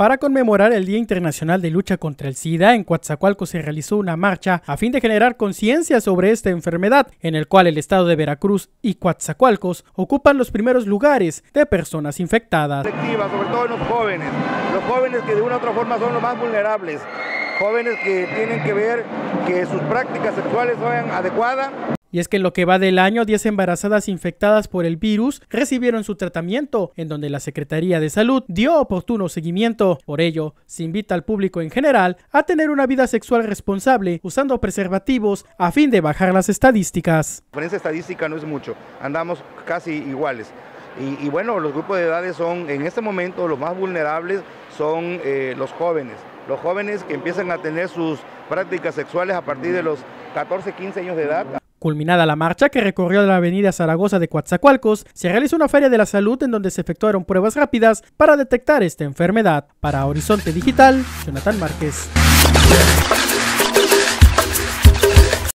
Para conmemorar el Día Internacional de Lucha contra el SIDA, en Coatzacoalco se realizó una marcha a fin de generar conciencia sobre esta enfermedad, en el cual el estado de Veracruz y Coatzacoalcos ocupan los primeros lugares de personas infectadas. Sobre todo en los jóvenes, los jóvenes que de una otra forma son los más vulnerables, jóvenes que tienen que ver que sus prácticas sexuales sean adecuadas. Y es que en lo que va del año, 10 embarazadas infectadas por el virus recibieron su tratamiento, en donde la Secretaría de Salud dio oportuno seguimiento. Por ello, se invita al público en general a tener una vida sexual responsable usando preservativos a fin de bajar las estadísticas. La diferencia estadística no es mucho, andamos casi iguales. Y, bueno, los grupos de edades son, en este momento, los más vulnerables son eh, los jóvenes. Los jóvenes que empiezan a tener sus prácticas sexuales a partir de los 14, 15 años de edad. Culminada la marcha que recorrió la avenida Zaragoza de Coatzacoalcos, se realizó una feria de la salud en donde se efectuaron pruebas rápidas para detectar esta enfermedad. Para Horizonte Digital, Jonathan Márquez.